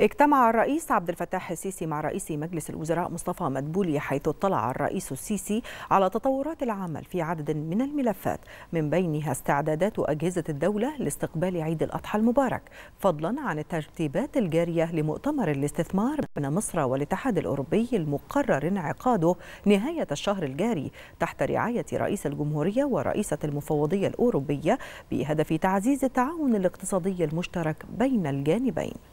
اجتمع الرئيس عبد الفتاح السيسي مع رئيس مجلس الوزراء مصطفى مدبولي حيث اطلع الرئيس السيسي على تطورات العمل في عدد من الملفات من بينها استعدادات أجهزة الدولة لاستقبال عيد الأضحى المبارك فضلا عن الترتيبات الجارية لمؤتمر الاستثمار بين مصر والاتحاد الأوروبي المقرر انعقاده نهاية الشهر الجاري تحت رعاية رئيس الجمهورية ورئيسة المفوضية الأوروبية بهدف تعزيز التعاون الاقتصادي المشترك بين الجانبين